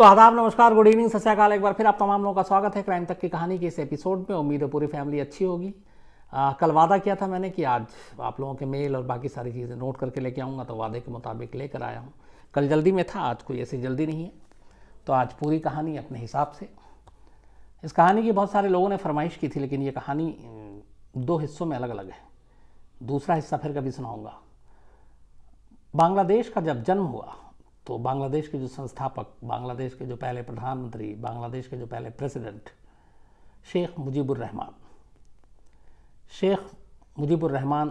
तो आदाब नमस्कार गुड इवनिंग सत्याकाल एक बार फिर आप तमाम लोगों का स्वागत है क्राइम तक की कहानी के इस एपिसोड में उम्मीद है पूरी फैमिली अच्छी होगी आ, कल वादा किया था मैंने कि आज आप लोगों के मेल और बाकी सारी चीज़ें नोट करके लेके आऊँगा तो वादे के मुताबिक लेकर आया हूँ कल जल्दी में था आज कोई ऐसी जल्दी नहीं है तो आज पूरी कहानी अपने हिसाब से इस कहानी की बहुत सारे लोगों ने फरमाइश की थी लेकिन ये कहानी दो हिस्सों में अलग अलग है दूसरा हिस्सा फिर कभी सुनाऊँगा बांग्लादेश का जब जन्म हुआ तो बांग्लादेश के जो संस्थापक बांग्लादेश के जो पहले प्रधानमंत्री बांग्लादेश के जो पहले प्रेसिडेंट शेख मुजीबुर रहमान शेख मुजीबुर रहमान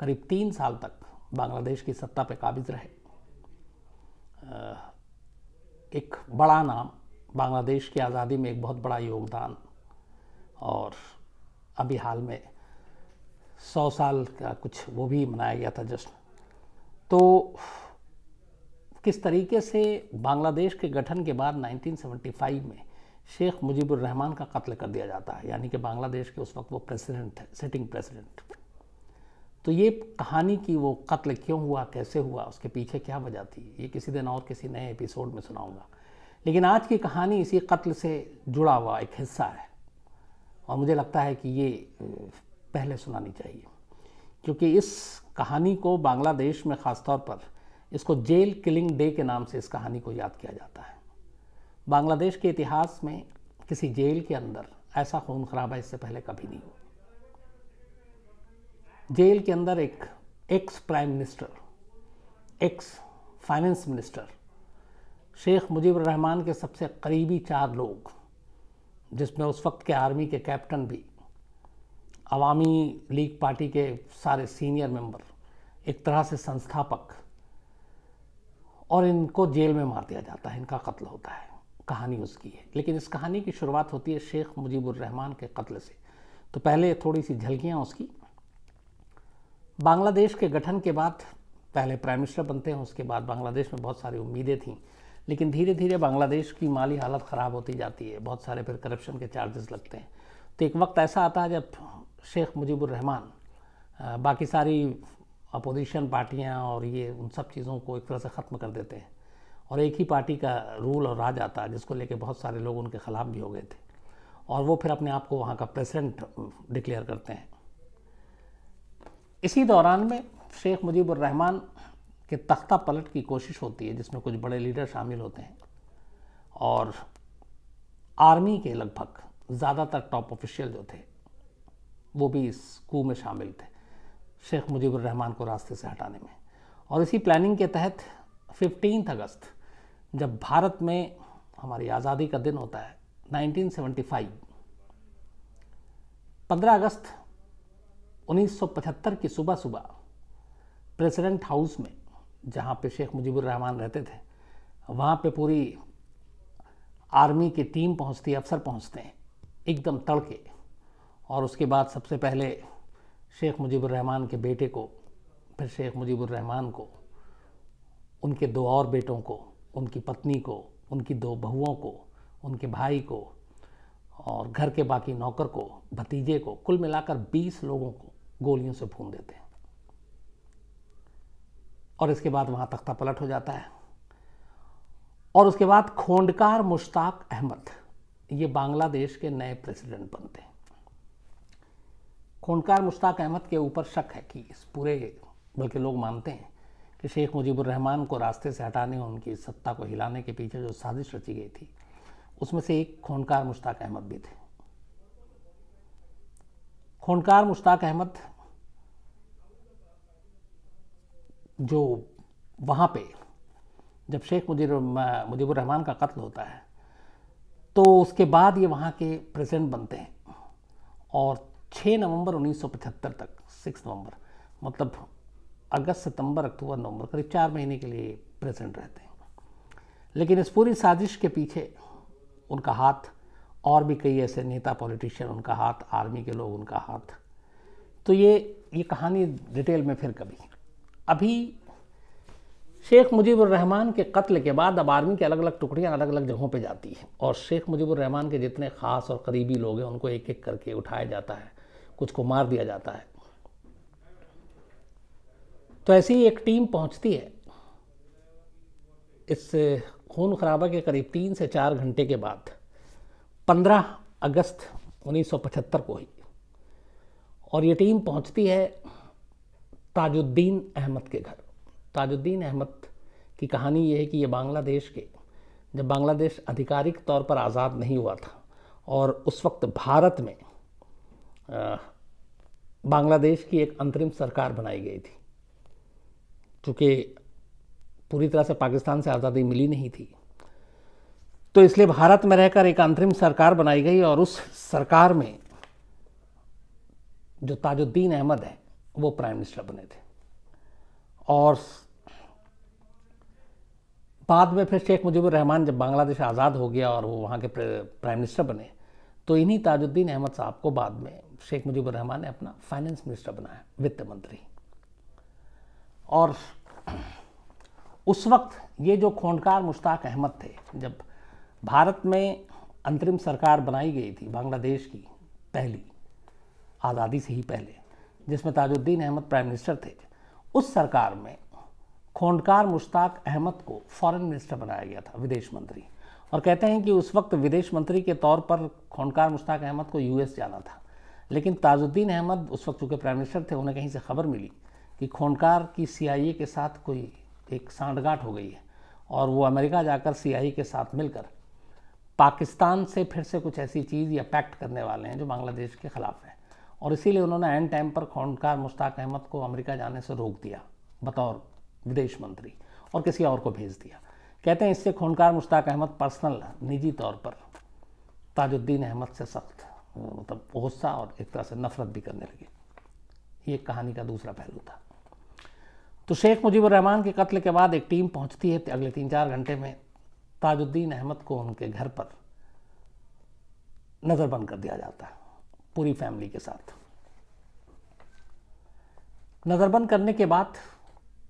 करीब तीन साल तक बांग्लादेश की सत्ता पर काबिज रहे एक बड़ा नाम बांग्लादेश की आज़ादी में एक बहुत बड़ा योगदान और अभी हाल में सौ साल का कुछ वो भी मनाया गया था जश्न तो किस तरीके से बांग्लादेश के गठन के बाद 1975 में शेख मुजीबुर रहमान का कत्ल कर दिया जाता है यानी कि बांग्लादेश के उस वक्त वो प्रेसिडेंट थे सिटिंग प्रेसिडेंट तो ये कहानी की वो कत्ल क्यों हुआ कैसे हुआ उसके पीछे क्या वजह थी ये किसी दिन और किसी नए एपिसोड में सुनाऊंगा लेकिन आज की कहानी इसी कत्ल से जुड़ा हुआ एक हिस्सा है और मुझे लगता है कि ये पहले सुनानी चाहिए क्योंकि इस कहानी को बांग्लादेश में ख़ासतौर पर इसको जेल किलिंग डे के नाम से इस कहानी को याद किया जाता है बांग्लादेश के इतिहास में किसी जेल के अंदर ऐसा खून खराबा इससे पहले कभी नहीं हुआ जेल के अंदर एक ex prime minister ex finance minister Sheikh Mujib Rahman के सबसे करीबी चार लोग जिसमें उस वक्त के आर्मी के कैप्टन भी अवामी लीग पार्टी के सारे सीनियर मेंबर एक तरह से संस्थापक और इनको जेल में मार दिया जाता है इनका कत्ल होता है कहानी उसकी है लेकिन इस कहानी की शुरुआत होती है शेख रहमान के कत्ल से तो पहले थोड़ी सी झलकियाँ उसकी बांग्लादेश के गठन के बाद पहले प्राइम मिनिस्टर बनते हैं उसके बाद बांग्लादेश में बहुत सारी उम्मीदें थीं लेकिन धीरे धीरे बांग्लादेश की माली हालत ख़राब होती जाती है बहुत सारे फिर करप्शन के चार्जेस लगते हैं तो एक वक्त ऐसा आता है जब शेख मुजीबुर रहमान बाकी सारी अपोजिशन पार्टियाँ और ये उन सब चीज़ों को एक तरह से ख़त्म कर देते हैं और एक ही पार्टी का रूल और राज आता है जिसको लेके बहुत सारे लोग उनके ख़िलाफ़ भी हो गए थे और वो फिर अपने आप को वहाँ का प्रेसिडेंट डिक्लेयर करते हैं इसी दौरान में शेख रहमान के तख्ता पलट की कोशिश होती है जिसमें कुछ बड़े लीडर शामिल होते हैं और आर्मी के लगभग ज़्यादातर टॉप ऑफिशियल जो थे वो भी इस कू में शामिल थे शेख रहमान को रास्ते से हटाने में और इसी प्लानिंग के तहत फिफ्टीन अगस्त जब भारत में हमारी आज़ादी का दिन होता है 1975 15 अगस्त 1975 की सुबह सुबह प्रेसिडेंट हाउस में जहाँ पे शेख मुजीबुर रहमान रहते थे वहाँ पे पूरी आर्मी की टीम पहुँचती है अफसर पहुँचते हैं एकदम तड़के और उसके बाद सबसे पहले शेख रहमान के बेटे को फिर शेख मुजीबरहमान को उनके दो और बेटों को उनकी पत्नी को उनकी दो बहुओं को उनके भाई को और घर के बाकी नौकर को भतीजे को कुल मिलाकर 20 लोगों को गोलियों से भून देते हैं और इसके बाद वहाँ तख्ता पलट हो जाता है और उसके बाद खोंडकार मुश्ताक अहमद ये बांग्लादेश के नए प्रेसिडेंट बनते हैं खोनकार मुश्ताक अहमद के ऊपर शक है कि इस पूरे बल्कि लोग मानते हैं कि शेख मुजीबुर रहमान को रास्ते से हटाने और उनकी सत्ता को हिलाने के पीछे जो साजिश रची गई थी उसमें से एक खोनकार मुश्ताक अहमद भी थे खोनकार मुश्ताक अहमद जो वहाँ पे जब शेख मुजीबुर रहमान का कत्ल होता है तो उसके बाद ये वहाँ के प्रेसिडेंट बनते हैं और 6 नवंबर 1975 तक 6 नवंबर मतलब अगस्त सितंबर अक्टूबर नवंबर करीब चार महीने के लिए प्रेजेंट रहते हैं लेकिन इस पूरी साजिश के पीछे उनका हाथ और भी कई ऐसे नेता पॉलिटिशियन उनका हाथ आर्मी के लोग उनका हाथ तो ये ये कहानी डिटेल में फिर कभी अभी शेख रहमान के कत्ल के बाद अब आर्मी की अलग अलग टुकड़ियाँ अलग अलग जगहों पे जाती हैं और शेख रहमान के जितने ख़ास और करीबी लोग हैं उनको एक एक करके उठाया जाता है कुछ को मार दिया जाता है तो ऐसी एक टीम पहुंचती है इस खून खराबा के करीब तीन से चार घंटे के बाद 15 अगस्त 1975 को ही और ये टीम पहुंचती है ताजुद्दीन अहमद के घर ताजुद्दीन अहमद की कहानी ये है कि ये बांग्लादेश के जब बांग्लादेश आधिकारिक तौर पर आज़ाद नहीं हुआ था और उस वक्त भारत में बांग्लादेश की एक अंतरिम सरकार बनाई गई थी चूँकि पूरी तरह से पाकिस्तान से आज़ादी मिली नहीं थी तो इसलिए भारत में रहकर एक अंतरिम सरकार बनाई गई और उस सरकार में जो ताजुद्दीन अहमद है वो प्राइम मिनिस्टर बने थे और बाद में फिर शेख मुजीबुर रहमान जब बांग्लादेश आज़ाद हो गया और वो वहाँ के प्राइम मिनिस्टर बने तो इन्हीं ताजुद्दीन अहमद साहब को बाद में शेख मुजीबुर रहमान ने अपना फाइनेंस मिनिस्टर बनाया वित्त मंत्री और उस वक्त ये जो खोंडकार मुश्ताक अहमद थे जब भारत में अंतरिम सरकार बनाई गई थी बांग्लादेश की पहली आज़ादी से ही पहले जिसमें ताजुद्दीन अहमद प्राइम मिनिस्टर थे उस सरकार में खोंडकार मुश्ताक अहमद को फॉरेन मिनिस्टर बनाया गया था विदेश मंत्री और कहते हैं कि उस वक्त विदेश मंत्री के तौर पर खोंडकार मुश्ताक अहमद को यूएस जाना था लेकिन ताजुद्दीन अहमद उस वक्त चूँकि प्राइम मिनिस्टर थे उन्हें कहीं से खबर मिली कि खोनकार की सीआईए के साथ कोई एक सांठगांठ हो गई है और वो अमेरिका जाकर सीआईए के साथ मिलकर पाकिस्तान से फिर से कुछ ऐसी चीज़ या पैक्ट करने वाले हैं जो बांग्लादेश के ख़िलाफ़ है और इसीलिए उन्होंने एंड टाइम पर खोनकार मुश्ताक अहमद को अमेरिका जाने से रोक दिया बतौर विदेश मंत्री और किसी और को भेज दिया कहते हैं इससे खोनकार मुश्ताक अहमद पर्सनल निजी तौर पर ताजुद्दीन अहमद से सख्त मतलब गुस्सा और एक तरह से नफरत भी करने लगे ये कहानी का दूसरा पहलू था तो शेख मुजीबर रहमान के कत्ल के बाद एक टीम पहुंचती है अगले तीन चार घंटे में ताजुद्दीन अहमद को उनके घर पर नज़र बंद कर दिया जाता है पूरी फैमिली के साथ नज़रबंद करने के बाद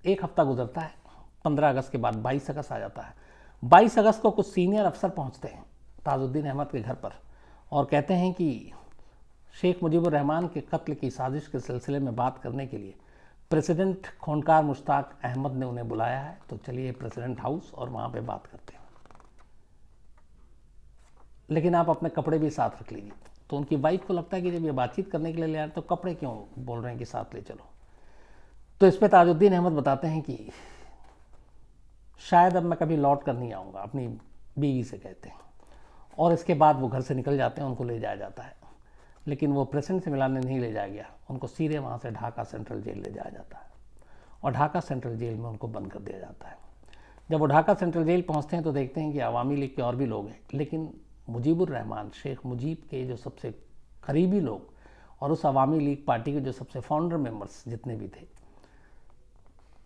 एक हफ्ता गुजरता है पंद्रह अगस्त के बाद बाईस अगस्त आ जाता है बाईस अगस्त को कुछ सीनियर अफसर पहुंचते हैं ताजुद्दीन अहमद के घर पर और कहते हैं कि शेख मुजीबुर रहमान के कत्ल की साजिश के सिलसिले में बात करने के लिए प्रेसिडेंट खोनकार मुश्ताक अहमद ने उन्हें बुलाया है तो चलिए प्रेसिडेंट हाउस और वहाँ पे बात करते हैं लेकिन आप अपने कपड़े भी साथ रख लीजिए तो उनकी वाइफ को लगता है कि जब ये बातचीत करने के लिए ले आए तो कपड़े क्यों बोल रहे हैं कि साथ ले चलो तो इस पर ताजुद्दीन अहमद बताते हैं कि शायद अब मैं कभी लौट कर नहीं आऊँगा अपनी बीवी से कहते हैं और इसके बाद वो घर से निकल जाते हैं उनको ले जाया जाता है लेकिन वो प्रेसिडेंट से मिलाने नहीं ले जाया गया उनको सीधे वहाँ से ढाका सेंट्रल जेल ले जाया जाता है और ढाका सेंट्रल जेल में उनको बंद कर दिया जाता है जब वो ढाका सेंट्रल जेल पहुँचते हैं तो देखते हैं कि आवामी लीग के और भी लोग हैं लेकिन मुजीबुर रहमान शेख मुजीब के जो सबसे करीबी लोग और उस अवामी लीग पार्टी के जो सबसे फाउंडर मेम्बर्स जितने भी थे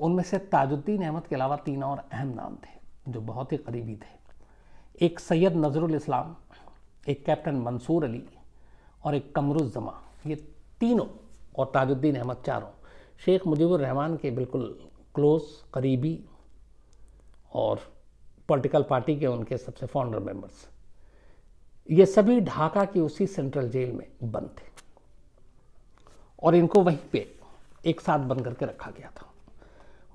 उनमें से ताजुद्दीन अहमद के अलावा तीन और अहम नाम थे जो बहुत ही करीबी थे एक सैयद नजरुल इस्लाम एक कैप्टन मंसूर अली और एक कमरुजमा ये तीनों और ताजुद्दीन अहमद चारों शेख रहमान के बिल्कुल क्लोज करीबी और पॉलिटिकल पार्टी के उनके सबसे फाउंडर मेंबर्स ये सभी ढाका की उसी सेंट्रल जेल में बंद थे और इनको वहीं पे एक साथ बंद करके रखा गया था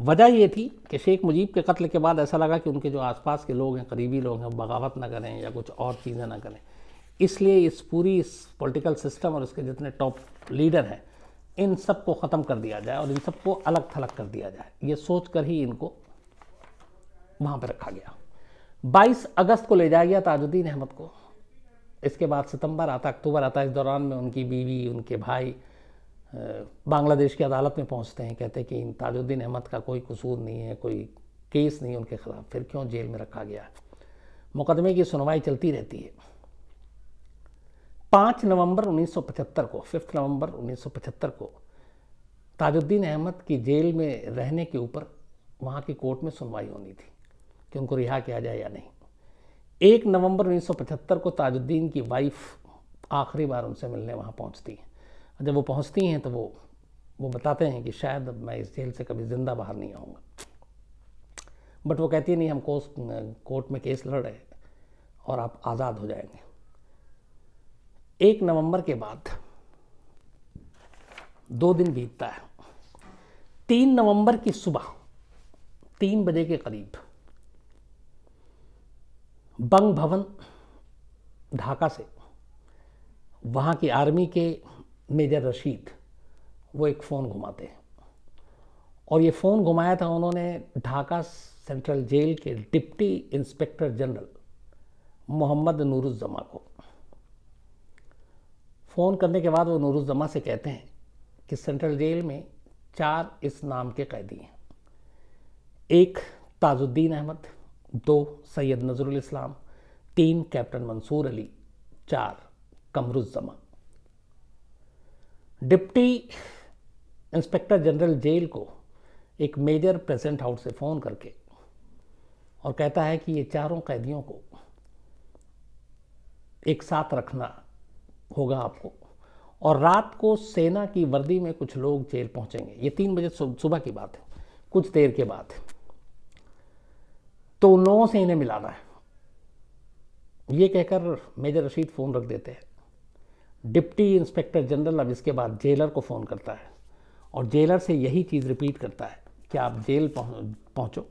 वजह ये थी कि शेख मुजीब के कत्ल के बाद ऐसा लगा कि उनके जो आसपास के लोग हैं करीबी लोग हैं बगावत ना करें या कुछ और चीज़ें ना करें इसलिए इस पूरी इस पॉलिटिकल सिस्टम और इसके जितने टॉप लीडर हैं इन सब को ख़त्म कर दिया जाए और इन सब को अलग थलग कर दिया जाए ये सोच कर ही इनको वहाँ पर रखा गया 22 अगस्त को ले जाया गया ताजुद्दीन अहमद को इसके बाद सितंबर आता अक्टूबर आता इस दौरान में उनकी बीवी उनके भाई बांग्लादेश की अदालत में पहुंचते हैं कहते हैं कि इन ताजुद्दीन अहमद का कोई कसूर नहीं है कोई केस नहीं उनके खिलाफ फिर क्यों जेल में रखा गया मुकदमे की सुनवाई चलती रहती है पाँच नवंबर 1975 को फिफ्थ नवंबर 1975 को ताजुद्दीन अहमद की जेल में रहने के ऊपर वहाँ की कोर्ट में सुनवाई होनी थी कि उनको रिहा किया जाए या नहीं एक नवंबर 1975 को ताजुद्दीन की वाइफ आखिरी बार उनसे मिलने वहाँ पहुँचती है जब वो पहुंचती हैं तो वो वो बताते हैं कि शायद अब मैं इस जेल से कभी ज़िंदा बाहर नहीं आऊँगा बट वो कहती है नहीं हम कोस कोर्ट में केस लड़ रहे हैं और आप आज़ाद हो जाएंगे एक नवंबर के बाद दो दिन बीतता है तीन नवंबर की सुबह तीन बजे के करीब बंग भवन ढाका से वहाँ की आर्मी के मेजर रशीद वो एक फ़ोन घुमाते हैं और ये फ़ोन घुमाया था उन्होंने ढाका सेंट्रल जेल के deputy inspector general Mohammad Nuruzzaman को फ़ोन करने के बाद वो नूरुज़मा से कहते हैं कि सेंट्रल जेल में चार इस नाम के कैदी हैं एक ताजुद्दीन अहमद दो सैयद नज़रुल इस्लाम तीन कैप्टन मंसूर अली चार Qamaruzzaman deputy inspector general jail को एक मेजर प्रेजेंट हाउस से फ़ोन करके और कहता है कि ये चारों कैदियों को एक साथ रखना होगा आपको और रात को सेना की वर्दी में कुछ लोग जेल पहुंचेंगे ये तीन बजे सुबह की बात है कुछ देर के बाद तो उन लोगों से इन्हें मिलाना है ये कहकर मेजर रशीद फ़ोन रख देते हैं डिप्टी इंस्पेक्टर जनरल अब इसके बाद जेलर को फ़ोन करता है और जेलर से यही चीज़ रिपीट करता है कि आप जेल पहुँचो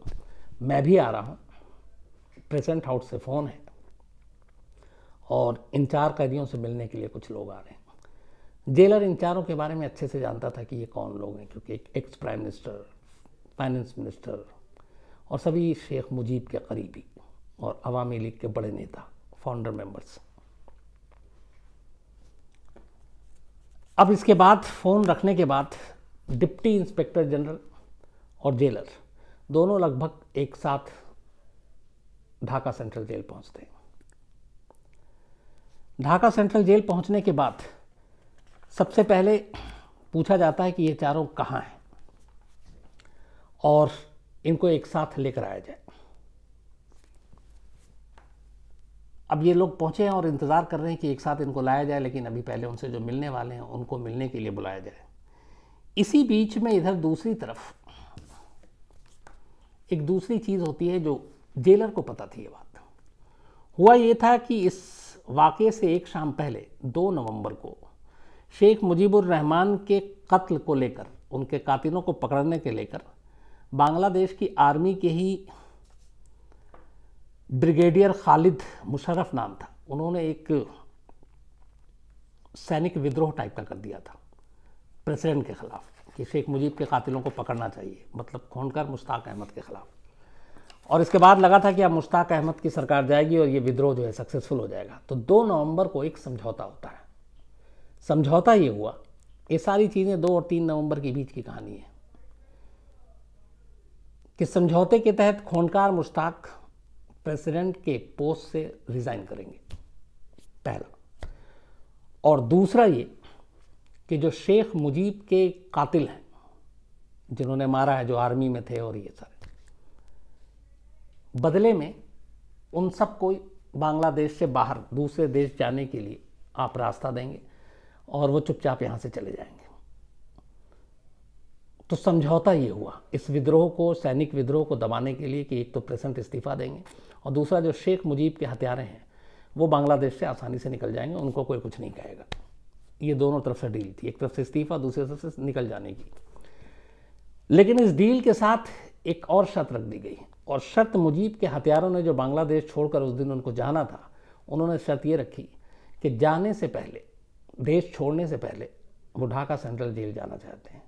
मैं भी आ रहा हूँ प्रेजेंट हाउस से फ़ोन है और इन चार कैदियों से मिलने के लिए कुछ लोग आ रहे हैं जेलर इन चारों के बारे में अच्छे से जानता था कि ये कौन लोग हैं क्योंकि एक ex prime minister finance minister और सभी शेख मुजीब के करीबी और अवामी लीग के बड़े नेता फाउंडर मेंबर्स अब इसके बाद फ़ोन रखने के बाद डिप्टी इंस्पेक्टर जनरल और जेलर दोनों लगभग एक साथ ढाका सेंट्रल जेल पहुंचते ढाका सेंट्रल जेल पहुंचने के बाद सबसे पहले पूछा जाता है कि ये चारों कहाँ हैं और इनको एक साथ लेकर आया जाए अब ये लोग पहुँचे हैं और इंतज़ार कर रहे हैं कि एक साथ इनको लाया जाए लेकिन अभी पहले उनसे जो मिलने वाले हैं उनको मिलने के लिए बुलाया जाए इसी बीच में इधर दूसरी तरफ एक दूसरी चीज़ होती है जो जेलर को पता थी ये बात हुआ ये था कि इस वाक़े से एक शाम पहले दो नवंबर को शेख मुजीबुर रहमान के कत्ल को लेकर उनके कातिलों को पकड़ने के लेकर बांग्लादेश की आर्मी के ही ब्रिगेडियर खालिद मुशरफ नाम था उन्होंने एक सैनिक विद्रोह टाइप का कर दिया था प्रेसिडेंट के ख़िलाफ़ कि शेख मुजीब के कातिलों को पकड़ना चाहिए मतलब खोनकर मुश्ताक अहमद के ख़िलाफ़ और इसके बाद लगा था कि अब मुश्ताक अहमद की सरकार जाएगी और ये विद्रोह जो है सक्सेसफुल हो जाएगा तो दो नवंबर को एक समझौता होता है समझौता ये हुआ ये सारी चीज़ें दो और तीन नवंबर के बीच की कहानी है कि समझौते के तहत खोनकार मुश्ताक प्रेसिडेंट के पोस्ट से रिज़ाइन करेंगे पहला और दूसरा ये कि जो शेख मुजीब के कातिल हैं जिन्होंने मारा है जो आर्मी में थे और ये सारे बदले में उन सब को बांग्लादेश से बाहर दूसरे देश जाने के लिए आप रास्ता देंगे और वो चुपचाप यहाँ से चले जाएंगे तो समझौता ये हुआ इस विद्रोह को सैनिक विद्रोह को दबाने के लिए कि एक तो प्रेसेंट इस्तीफा देंगे और दूसरा जो शेख मुजीब के हथियारे हैं वो बांग्लादेश से आसानी से निकल जाएंगे उनको कोई कुछ नहीं कहेगा ये दोनों तरफ से डील थी एक तरफ से इस्तीफा दूसरी तरफ से निकल जाने की लेकिन इस डील के साथ एक और शर्त रख दी गई और शर्त मुजीब के हथियारों ने जो बांग्लादेश छोड़कर उस दिन उनको जाना था उन्होंने शर्त ये रखी कि जाने से पहले देश छोड़ने से पहले वो ढाका सेंट्रल जेल जाना चाहते हैं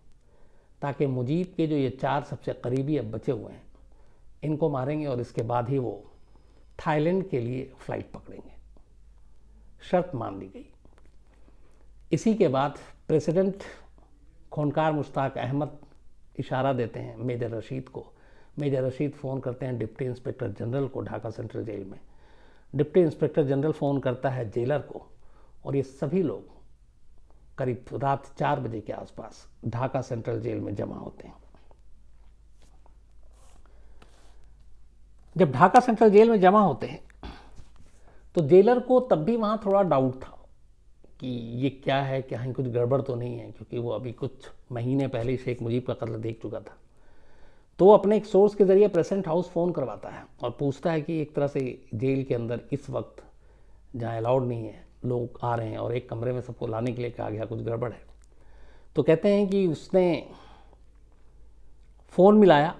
ताकि मुजीब के जो ये चार सबसे करीबी अब बचे हुए हैं इनको मारेंगे और इसके बाद ही वो थाईलैंड के लिए फ़्लाइट पकड़ेंगे शर्त मान ली गई इसी के बाद प्रेसिडेंट खोनकार मुश्ताक अहमद इशारा देते हैं मेजर रशीद को मेजर रशीद फ़ोन करते हैं डिप्टी इंस्पेक्टर जनरल को ढाका सेंट्रल जेल में डिप्टी इंस्पेक्टर जनरल फ़ोन करता है जेलर को और ये सभी लोग करीब रात चार बजे के आसपास ढाका सेंट्रल जेल में जमा होते हैं जब ढाका सेंट्रल जेल में जमा होते हैं तो जेलर को तब भी वहाँ थोड़ा डाउट था कि ये क्या है क्या कहीं कुछ गड़बड़ तो नहीं है क्योंकि वो अभी कुछ महीने पहले ही शेख मुजीब का कत्ल देख चुका था तो वो अपने एक सोर्स के ज़रिए प्रेसेंट हाउस फ़ोन करवाता है और पूछता है कि एक तरह से जेल के अंदर इस वक्त जहाँ अलाउड नहीं है लोग आ रहे हैं और एक कमरे में सबको लाने के लिए कहा गया कुछ गड़बड़ है तो कहते हैं कि उसने फ़ोन मिलाया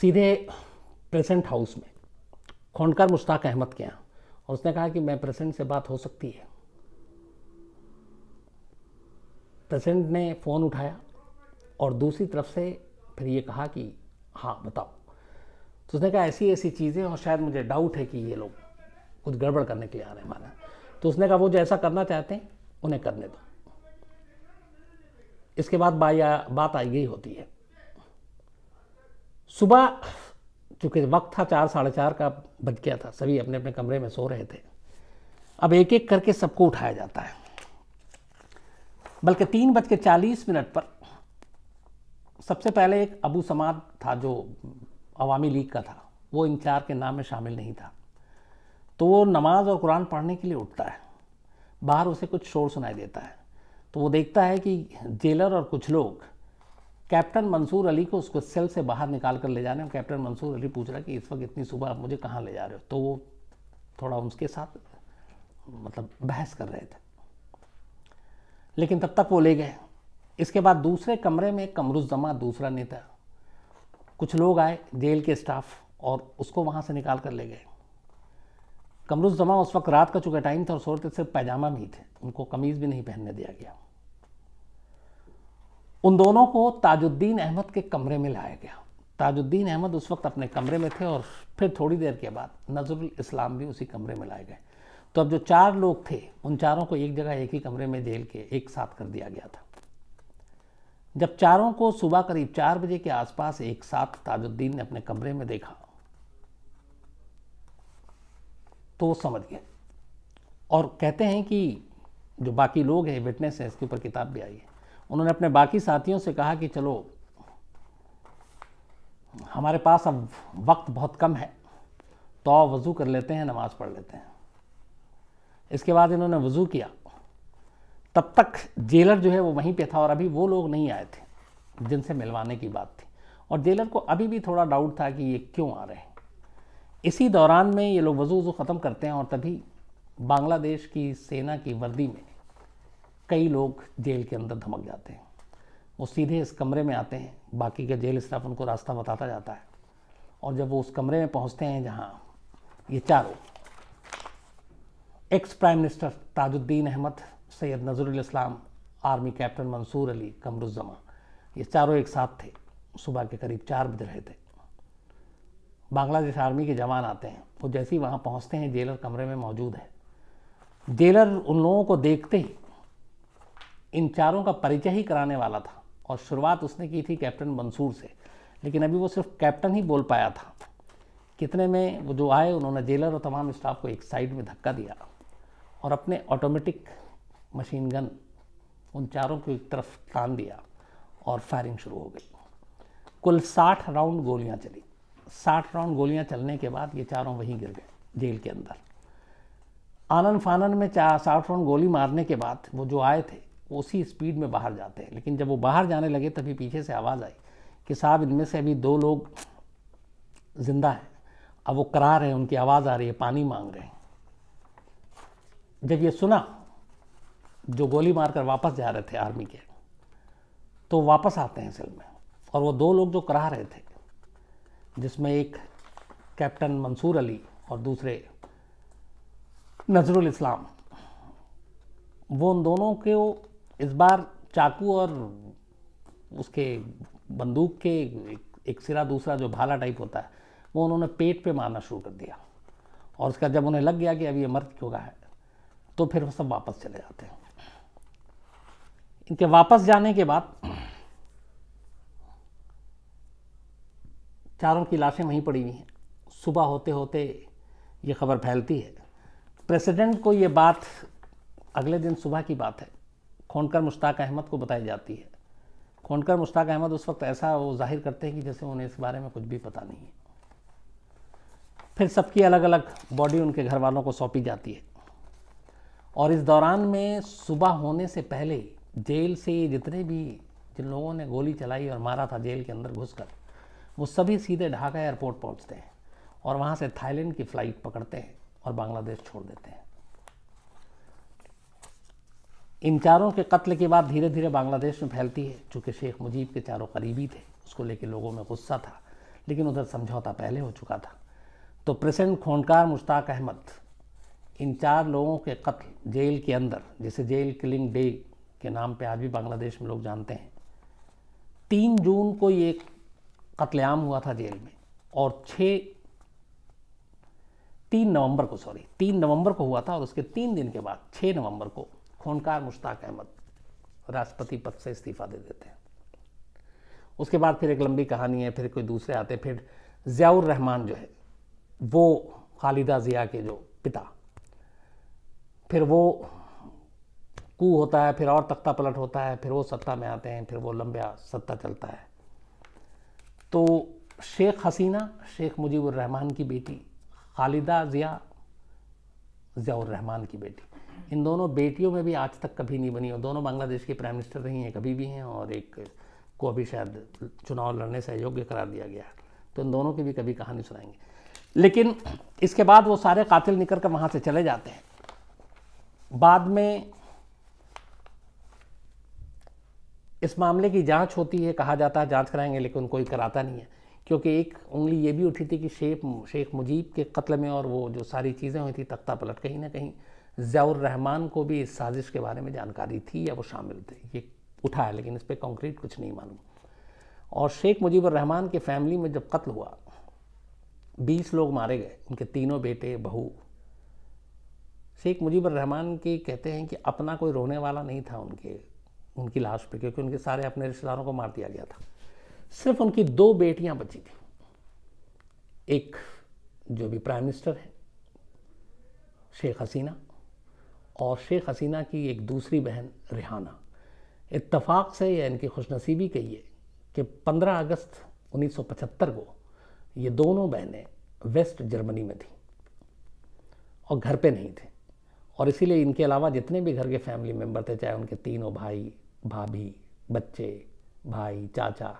सीधे प्रेजेंट हाउस में खोंडकर मुश्ताक अहमद के यहाँ और उसने कहा कि मैं प्रेसिडेंट से बात हो सकती है प्रेसिडेंट ने फ़ोन उठाया और दूसरी तरफ से फिर ये कहा कि हाँ बताओ तो उसने कहा ऐसी ऐसी चीज़ें और शायद मुझे डाउट है कि ये लोग कुछ गड़बड़ करने के लिए आ रहे हैं महाराज तो उसने कहा वो जैसा करना चाहते हैं उन्हें करने दो इसके बाद बात आई गई होती है सुबह चूंकि वक्त था चार साढ़े चार का बज गया था सभी अपने अपने कमरे में सो रहे थे अब एक एक करके सबको उठाया जाता है बल्कि तीन बज के चालीस मिनट पर सबसे पहले एक अबू समाद था जो अवामी लीग का था वो इन चार के नाम में शामिल नहीं था तो वो नमाज और कुरान पढ़ने के लिए उठता है बाहर उसे कुछ शोर सुनाई देता है तो वो देखता है कि जेलर और कुछ लोग कैप्टन मंसूर अली को उसको सेल से बाहर निकाल कर ले जाने और कैप्टन मंसूर अली पूछ रहा है कि इस वक्त इतनी सुबह आप मुझे कहाँ ले जा रहे हो तो वो थोड़ा उसके साथ मतलब बहस कर रहे थे लेकिन तब तक वो ले गए इसके बाद दूसरे कमरे में कमरुजमा दूसरा नेता कुछ लोग आए जेल के स्टाफ और उसको वहाँ से निकाल कर ले गए कमरुज जमा उस वक्त रात का चुका टाइम था और सोते सिर्फ पैजामा में ही थे उनको कमीज़ भी नहीं पहनने दिया गया उन दोनों को ताजुद्दीन अहमद के कमरे में लाया गया ताजुद्दीन अहमद उस वक्त अपने कमरे में थे और फिर थोड़ी देर के बाद नजरुल इस्लाम भी उसी कमरे में लाए गए तो अब जो चार लोग थे उन चारों को एक जगह एक ही कमरे में जेल के एक साथ कर दिया गया था जब चारों को सुबह करीब चार बजे के आसपास एक साथ ताजुद्दीन ने अपने कमरे में देखा तो वो समझ गए और कहते हैं कि जो बाकी लोग हैं विटनेस हैं इसके ऊपर किताब भी आई है उन्होंने अपने बाकी साथियों से कहा कि चलो हमारे पास अब वक्त बहुत कम है तो वज़ू कर लेते हैं नमाज़ पढ़ लेते हैं इसके बाद इन्होंने वज़ू किया तब तक जेलर जो है वो वहीं पे था और अभी वो लोग नहीं आए थे जिनसे मिलवाने की बात थी और जेलर को अभी भी थोड़ा डाउट था कि ये क्यों आ रहे हैं इसी दौरान में ये लोग वजू वजू ख़त्म करते हैं और तभी बांग्लादेश की सेना की वर्दी में कई लोग जेल के अंदर धमक जाते हैं वो सीधे इस कमरे में आते हैं बाकी के जेल स्टाफ उनको रास्ता बताता जाता है और जब वो उस कमरे में पहुंचते हैं जहां ये चारों ex prime minister Tajuddin Ahmad Syed Nazrul Islam army captain Mansoor Ali Qamaruzzaman ये चारों एक साथ थे सुबह के करीब चार बज रहे थे बांग्लादेश आर्मी के जवान आते हैं वो जैसे ही वहाँ पहुँचते हैं जेलर कमरे में मौजूद है जेलर उन लोगों को देखते ही इन चारों का परिचय ही कराने वाला था और शुरुआत उसने की थी कैप्टन मंसूर से लेकिन अभी वो सिर्फ कैप्टन ही बोल पाया था कितने में वो जो आए उन्होंने जेलर और तमाम स्टाफ को एक साइड में धक्का दिया और अपने ऑटोमेटिक मशीन गन उन चारों को एक तरफ तान दिया और फायरिंग शुरू हो गई कुल साठ राउंड गोलियां चली साठ राउंड गोलियां चलने के बाद ये चारों वहीं गिर गए जेल के अंदर आनन फानन में चार साठ राउंड गोली मारने के बाद वो जो आए थे उसी स्पीड में बाहर जाते हैं लेकिन जब वो बाहर जाने लगे तभी पीछे से आवाज़ आई कि साहब इनमें से अभी दो लोग जिंदा हैं अब वो करा रहे हैं उनकी आवाज़ आ रही है पानी मांग रहे हैं जब ये सुना जो गोली मारकर वापस जा रहे थे आर्मी के तो वापस आते हैं सेल में और वो दो लोग जो करा रहे थे जिसमें एक कैप्टन मंसूर अली और दूसरे नजरुल इस्लाम वो उन दोनों के वो इस बार चाकू और उसके बंदूक के एक सिरा दूसरा जो भाला टाइप होता है वो उन्होंने पेट पे मारना शुरू कर दिया और उसका जब उन्हें लग गया कि अब ये मर चुका है तो फिर वो सब वापस चले जाते हैं इनके वापस जाने के बाद चारों की लाशें वहीं पड़ी हुई हैं सुबह होते होते ये खबर फैलती है प्रेसिडेंट को ये बात अगले दिन सुबह की बात है खोनकर मुश्ताक अहमद को बताई जाती है खोनकर मुश्ताक अहमद उस वक्त ऐसा वो जाहिर करते हैं कि जैसे उन्हें इस बारे में कुछ भी पता नहीं है फिर सबकी अलग अलग बॉडी उनके घर वालों को सौंपी जाती है और इस दौरान में सुबह होने से पहले जेल से जितने भी जिन लोगों ने गोली चलाई और मारा था जेल के अंदर घुसकर वो सभी सीधे ढाका एयरपोर्ट पहुंचते हैं और वहाँ से थाईलैंड की फ़्लाइट पकड़ते हैं और बांग्लादेश छोड़ देते हैं इन चारों के कत्ल के बाद धीरे धीरे बांग्लादेश में फैलती है चूंकि शेख मुजीब के चारों करीबी थे उसको लेकर लोगों में गुस्सा था लेकिन उधर समझौता पहले हो चुका था तो प्रेसेंट खोनकार मुश्ताक अहमद इन चार लोगों के कत्ल जेल के अंदर जिसे जेल किलिंग डे के नाम पे आज भी बांग्लादेश में लोग जानते हैं तीन जून को ये कत्लेआम हुआ था जेल में और छः तीन नवंबर को सॉरी तीन नवंबर को हुआ था और उसके तीन दिन के बाद छः नवंबर को खूनकार मुश्ताक अहमद राष्ट्रपति पद से इस्तीफा दे देते हैं उसके बाद फिर एक लंबी कहानी है फिर कोई दूसरे आते फिर ज़ियाउर रहमान जो है वो खालिदा ज़िया के जो पिता फिर वो कू होता है फिर और तख्ता पलट होता है फिर वो सत्ता में आते हैं फिर वो लंबा सत्ता चलता है तो शेख हसीना शेख रहमान की बेटी खालिदा ज़िया रहमान की बेटी इन दोनों बेटियों में भी आज तक कभी नहीं बनी और दोनों बांग्लादेश की प्राइम मिनिस्टर रही हैं कभी भी हैं और एक को अभी शायद चुनाव लड़ने से अयोग्य करार दिया गया है तो इन दोनों की भी कभी कहानी सुनाएंगे लेकिन इसके बाद वो सारे कातिल निकल कर वहाँ से चले जाते हैं बाद में इस मामले की जांच होती है कहा जाता है जांच कराएंगे लेकिन कोई कराता नहीं है क्योंकि एक उंगली ये भी उठी थी कि शेख शेख मुजीब के कत्ल में और वो जो सारी चीज़ें हुई थी तख्ता पलट कहीं ना कहीं ज़ियाउर रहमान को भी इस साजिश के बारे में जानकारी थी या वो शामिल थे ये उठा है लेकिन इस पर कॉन्क्रीट कुछ नहीं मालूम और शेख मुजीबुर रहमान के फैमिली में जब कत्ल हुआ बीस लोग मारे गए उनके तीनों बेटे बहू शेख मुजीबुर रहमान के कहते हैं कि अपना कोई रोने वाला नहीं था उनके उनकी लाश पे क्योंकि उनके सारे अपने रिश्तेदारों को मार दिया गया था सिर्फ उनकी दो बेटियां बची थी एक जो भी प्राइम मिनिस्टर है शेख हसीना और शेख हसीना की एक दूसरी बहन रिहाना इत्तफाक़ से या इनकी खुशनसीबी कहिए कि 15 अगस्त 1975 को ये दोनों बहनें वेस्ट जर्मनी में थीं और घर पे नहीं थे और इसीलिए इनके अलावा जितने भी घर के फैमिली मेम्बर थे चाहे उनके तीनों भाई भाभी बच्चे भाई चाचा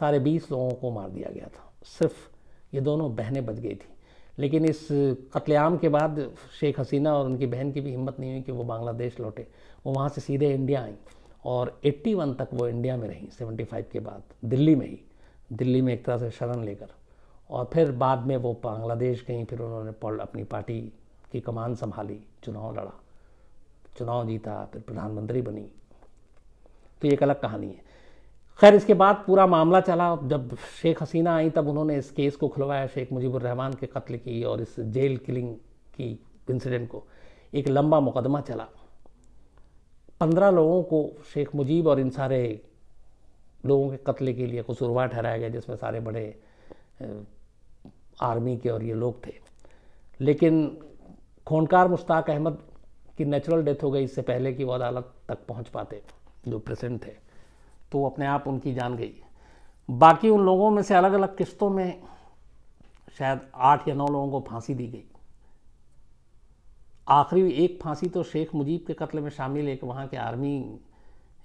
सारे बीस लोगों को मार दिया गया था सिर्फ ये दोनों बहनें बच गई थी लेकिन इस कत्लेआम के बाद शेख हसीना और उनकी बहन की भी हिम्मत नहीं हुई कि वो बांग्लादेश लौटे वो वहाँ से सीधे इंडिया आई और 81 तक वो इंडिया में रहीं 75 के बाद दिल्ली में ही दिल्ली में एक तरह से शरण लेकर और फिर बाद में वो बांग्लादेश गई फिर उन्होंने अपनी पार्टी की कमान संभाली चुनाव लड़ा चुनाव जीता फिर प्रधानमंत्री बनी तो ये एक अलग कहानी है खैर इसके बाद पूरा मामला चला जब शेख हसीना आई तब उन्होंने इस केस को खुलवाया शेख रहमान के कत्ल की और इस जेल किलिंग की इंसिडेंट को एक लंबा मुकदमा चला पंद्रह लोगों को शेख मुजीब और इन सारे लोगों के कत्ल के लिए कसूरवार ठहराया गया जिसमें सारे बड़े आर्मी के और ये लोग थे लेकिन खोनकार मुश्ताक अहमद की नेचुरल डेथ हो गई इससे पहले कि वो अदालत तक पहुंच पाते जो प्रेसिडेंट थे तो अपने आप उनकी जान गई बाकी उन लोगों में से अलग अलग किस्तों में शायद आठ या नौ लोगों को फांसी दी गई आखिरी एक फांसी तो शेख मुजीब के कत्ल में शामिल एक वहाँ के आर्मी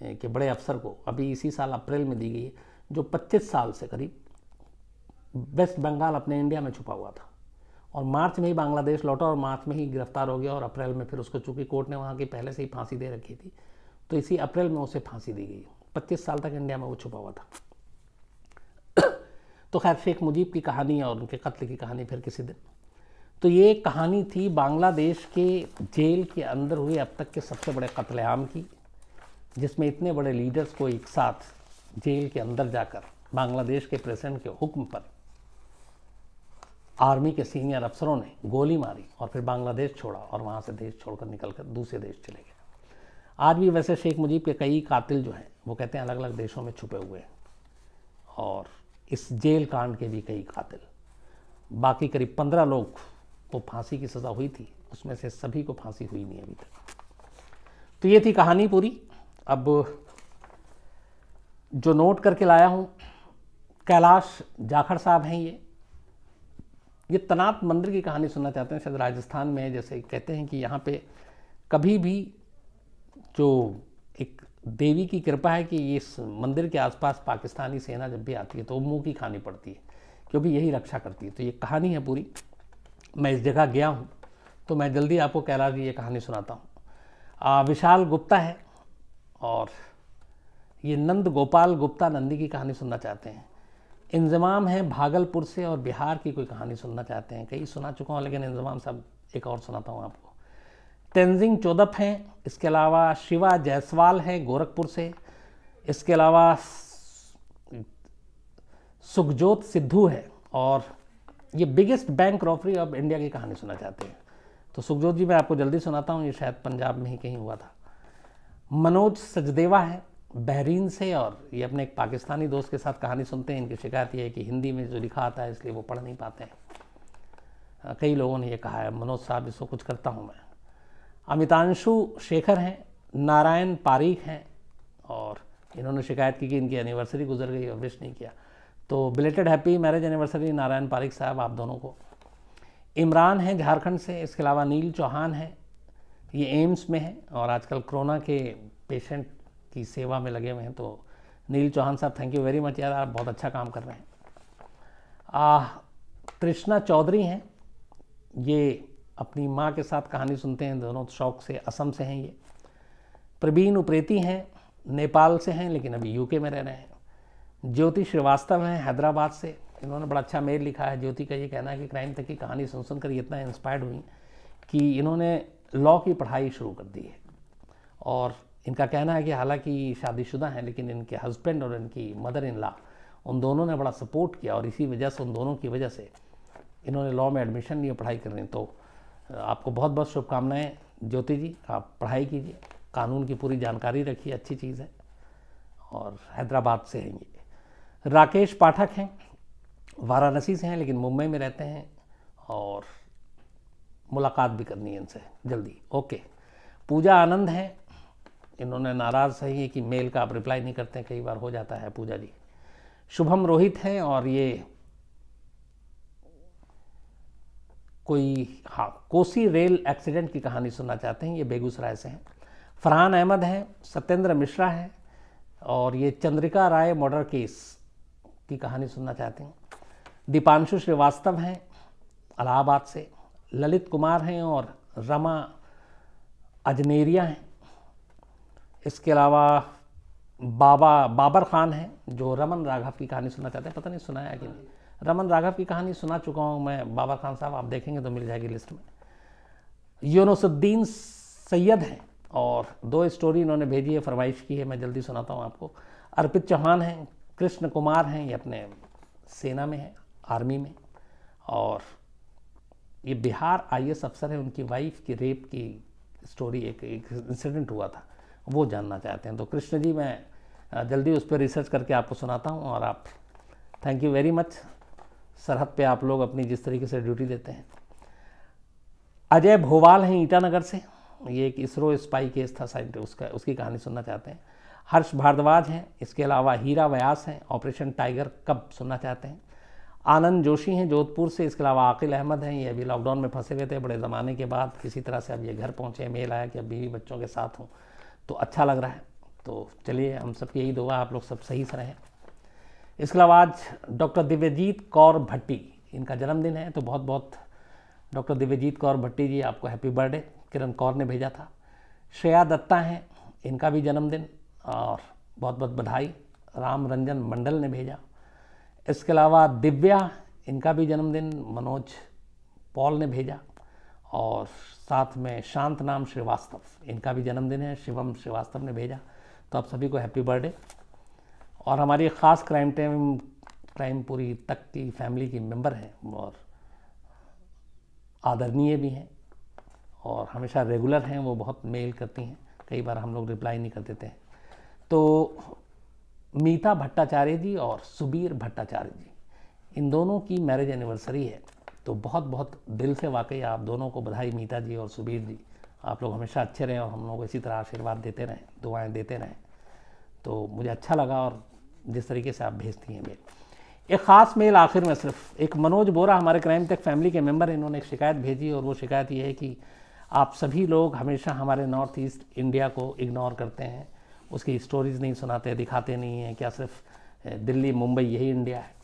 के बड़े अफसर को अभी इसी साल अप्रैल में दी गई है जो 25 साल से करीब वेस्ट बंगाल अपने इंडिया में छुपा हुआ था और मार्च में ही बांग्लादेश लौटा और मार्च में ही गिरफ्तार हो गया और अप्रैल में फिर उसको चूंकि कोर्ट ने वहाँ की पहले से ही फांसी दे रखी थी तो इसी अप्रैल में उसे फांसी दी गई पच्चीस साल तक इंडिया में वो छुपा हुआ था तो खैर शेख मुजीब की कहानी और उनके कत्ल की कहानी फिर किसी दिन तो ये कहानी थी बांग्लादेश के जेल के अंदर हुए अब तक के सबसे बड़े कत्लेआम की जिसमें इतने बड़े लीडर्स को एक साथ जेल के अंदर जाकर बांग्लादेश के प्रेसिडेंट के हुक्म पर आर्मी के सीनियर अफसरों ने गोली मारी और फिर बांग्लादेश छोड़ा और वहाँ से देश छोड़कर निकल कर दूसरे देश चले गए आज भी वैसे शेख मुजीब के कई कातिल जो हैं वो कहते हैं अलग अलग देशों में छुपे हुए हैं और इस जेल कांड के भी कई कातिल बाकी करीब पंद्रह लोग को फांसी की सज़ा हुई थी उसमें से सभी को फांसी हुई नहीं अभी तक तो ये थी कहानी पूरी अब जो नोट करके लाया हूँ कैलाश जाखड़ साहब हैं ये ये तनात मंदिर की कहानी सुनना चाहते हैं शायद राजस्थान में जैसे कहते हैं कि यहाँ पे कभी भी जो एक देवी की कृपा है कि इस मंदिर के आसपास पाकिस्तानी सेना जब भी आती है तो मुँह की खानी पड़ती है क्योंकि यही रक्षा करती है तो ये कहानी है पूरी मैं इस जगह गया हूँ तो मैं जल्दी आपको कैलाश जी ये कहानी सुनाता हूँ विशाल गुप्ता है और ये नंद गोपाल गुप्ता नंदी की कहानी सुनना चाहते हैं इंजमाम है भागलपुर से और बिहार की कोई कहानी सुनना चाहते हैं कई सुना चुका हूँ लेकिन इंजमाम साहब एक और सुनाता हूँ आपको तेंजिंग चौदप हैं इसके अलावा शिवा जायसवाल हैं गोरखपुर से इसके अलावा सुखजोत सिद्धू है और ये बिगेस्ट बैंक रॉफरी अब इंडिया की कहानी सुना चाहते हैं तो सुखजोत जी मैं आपको जल्दी सुनाता हूँ ये शायद पंजाब में ही कहीं हुआ था मनोज सजदेवा है बहरीन से और ये अपने एक पाकिस्तानी दोस्त के साथ कहानी सुनते हैं इनकी शिकायत ये है कि हिंदी में जो लिखा आता है इसलिए वो पढ़ नहीं पाते हैं हाँ, कई लोगों ने ये कहा है मनोज साहब इसको कुछ करता हूँ मैं अमितांशु शेखर हैं नारायण पारीख हैं और इन्होंने शिकायत की कि इनकी एनिवर्सरी गुजर गई और विश नहीं किया तो belated happy marriage anniversary Narayan Parikh sahab आप दोनों को इमरान हैं झारखंड से इसके अलावा नील चौहान हैं ये एम्स में हैं और आजकल कोरोना के पेशेंट की सेवा में लगे हुए हैं तो नील चौहान साहब थैंक यू वेरी मच यार आप बहुत अच्छा काम कर रहे हैं कृष्णा चौधरी हैं ये अपनी माँ के साथ कहानी सुनते हैं दोनों तो शौक से असम से हैं ये प्रवीण उप्रेती हैं नेपाल से हैं लेकिन अभी यूके में रह रहे हैं ज्योति श्रीवास्तव हैं हैदराबाद से इन्होंने बड़ा अच्छा मेल लिखा है ज्योति का ये कहना है कि क्राइम तक की कहानी सुन सुनकर इतना इंस्पायर्ड हुई कि इन्होंने लॉ की पढ़ाई शुरू कर दी है और इनका कहना है कि हालांकि शादीशुदा हैं लेकिन इनके हस्बैंड और इनकी मदर इन लॉ उन दोनों ने बड़ा सपोर्ट किया और इसी वजह से उन दोनों की वजह से इन्होंने लॉ में एडमिशन लिया पढ़ाई करने तो आपको बहुत बहुत शुभकामनाएँ ज्योति जी आप पढ़ाई कीजिए कानून की पूरी जानकारी रखिए अच्छी चीज़ है और हैदराबाद से हैं ये राकेश पाठक हैं वाराणसी से हैं लेकिन मुंबई में रहते हैं और मुलाकात भी करनी है इनसे जल्दी ओके पूजा आनंद हैं इन्होंने नाराज़ सही है कि मेल का आप रिप्लाई नहीं करते कई बार हो जाता है पूजा जी शुभम रोहित हैं और ये कोई हाँ कोसी रेल एक्सीडेंट की कहानी सुनना चाहते हैं ये बेगूसराय से हैं फरहान अहमद हैं सत्येंद्र मिश्रा हैं और ये चंद्रिका राय मर्डर केस की कहानी सुनना चाहते हैं दीपांशु श्रीवास्तव हैं अलाहाबाद से ललित कुमार हैं और रमा अजनेरिया हैं इसके अलावा बाबा बाबर खान हैं जो रमन राघव की कहानी सुनना चाहते हैं पता नहीं सुनाया कि नहीं रमन राघव की कहानी सुना चुका हूँ मैं बाबर खान साहब आप देखेंगे तो मिल जाएगी लिस्ट में यूनुसुद्दीन सैयद हैं और दो स्टोरी इन्होंने भेजी है फरमाइश की है मैं जल्दी सुनाता हूँ आपको अर्पित चौहान हैं कृष्ण कुमार हैं ये अपने सेना में हैं आर्मी में और ये बिहार आई अफसर है उनकी वाइफ की रेप की स्टोरी एक एक इंसिडेंट हुआ था वो जानना चाहते हैं तो कृष्ण जी मैं जल्दी उस पर रिसर्च करके आपको सुनाता हूँ और आप थैंक यू वेरी मच सरहद पे आप लोग अपनी जिस तरीके से ड्यूटी देते हैं अजय भोवाल हैं ईटानगर से ये एक इसरो स्पाई केस था साइंट उसका उसकी कहानी सुनना चाहते हैं हर्ष भारद्वाज हैं इसके अलावा हीरा व्यास हैं ऑपरेशन टाइगर कब सुनना चाहते हैं आनंद जोशी हैं जोधपुर से इसके अलावा आकिल अहमद हैं ये अभी लॉकडाउन में फंसे हुए थे बड़े ज़माने के बाद किसी तरह से अब ये घर पहुँचे मेल आया कि अब बीवी बच्चों के साथ हूँ तो अच्छा लग रहा है तो चलिए हम सब यही दुआ आप लोग सब सही से रहें इसके अलावा आज डॉक्टर दिव्यजीत कौर भट्टी इनका जन्मदिन है तो बहुत बहुत डॉक्टर दिव्यजीत कौर भट्टी जी आपको हैप्पी बर्थडे किरण कौर ने भेजा था श्रेया दत्ता हैं इनका भी जन्मदिन और बहुत बहुत बधाई राम रंजन मंडल ने भेजा इसके अलावा दिव्या इनका भी जन्मदिन मनोज पॉल ने भेजा और साथ में शांत नाम श्रीवास्तव इनका भी जन्मदिन है शिवम श्रीवास्तव ने भेजा तो आप सभी को हैप्पी बर्थडे और हमारी ख़ास क्राइम टाइम क्राइम पूरी तक की फैमिली की मेंबर हैं और आदरणीय भी हैं और हमेशा रेगुलर हैं वो बहुत मेल करती हैं कई बार हम लोग रिप्लाई नहीं कर देते हैं तो मीता भट्टाचार्य जी और सुबीर भट्टाचार्य जी इन दोनों की मैरिज एनिवर्सरी है तो बहुत बहुत दिल से वाकई आप दोनों को बधाई मीता जी और सुबीर जी आप लोग हमेशा अच्छे रहें और हम लोग को इसी तरह आशीर्वाद देते रहें दुआएं देते रहें तो मुझे अच्छा लगा और जिस तरीके से आप भेजती हैं मेल एक ख़ास मेल आखिर में सिर्फ एक मनोज बोरा हमारे क्राइम टेक फैमिली के मेंबर इन्होंने एक शिकायत भेजी और वो शिकायत ये है कि आप सभी लोग हमेशा हमारे नॉर्थ ईस्ट इंडिया को इग्नोर करते हैं उसकी स्टोरीज नहीं सुनाते दिखाते नहीं हैं क्या सिर्फ दिल्ली मुंबई यही इंडिया है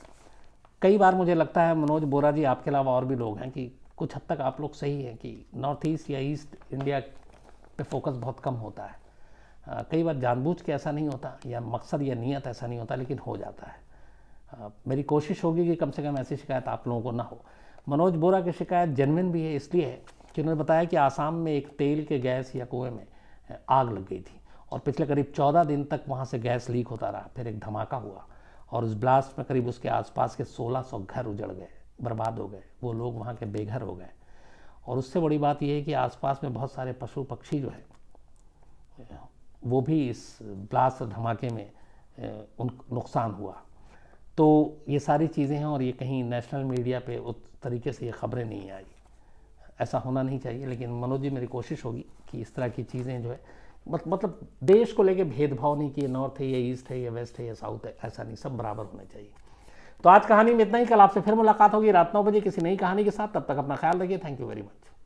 कई बार मुझे लगता है मनोज बोरा जी आपके अलावा और भी लोग हैं कि कुछ हद तक आप लोग सही हैं कि नॉर्थ ईस्ट या ईस्ट इंडिया पे फोकस बहुत कम होता है कई बार जानबूझ के ऐसा नहीं होता या मकसद या नीयत ऐसा नहीं होता लेकिन हो जाता है मेरी कोशिश होगी कि कम से कम ऐसी शिकायत आप लोगों को ना हो मनोज बोरा की शिकायत जेनविन भी है इसलिए है कि उन्होंने बताया कि आसाम में एक तेल के गैस या कुएं में आग लग गई थी और पिछले करीब चौदह दिन तक वहाँ से गैस लीक होता रहा फिर एक धमाका हुआ और उस ब्लास्ट में करीब उसके आसपास के सोलह सौ घर उजड़ गए बर्बाद हो गए वो लोग वहाँ के बेघर हो गए और उससे बड़ी बात यह है कि आसपास में बहुत सारे पशु पक्षी जो है वो भी इस ब्लास्ट और धमाके में उन नुकसान हुआ तो ये सारी चीज़ें हैं और ये कहीं नेशनल मीडिया पे उस तरीके से ये खबरें नहीं आई ऐसा होना नहीं चाहिए लेकिन मनोज जी मेरी कोशिश होगी कि इस तरह की चीज़ें जो है मत, मतलब देश को लेके भेदभाव नहीं किए नॉर्थ है या ईस्ट है या वेस्ट है या साउथ है ऐसा नहीं सब बराबर होने चाहिए तो आज कहानी में इतना ही कल आपसे फिर मुलाकात होगी रात नौ बजे किसी नई कहानी के साथ तब तक अपना ख्याल रखिए थैंक यू वेरी मच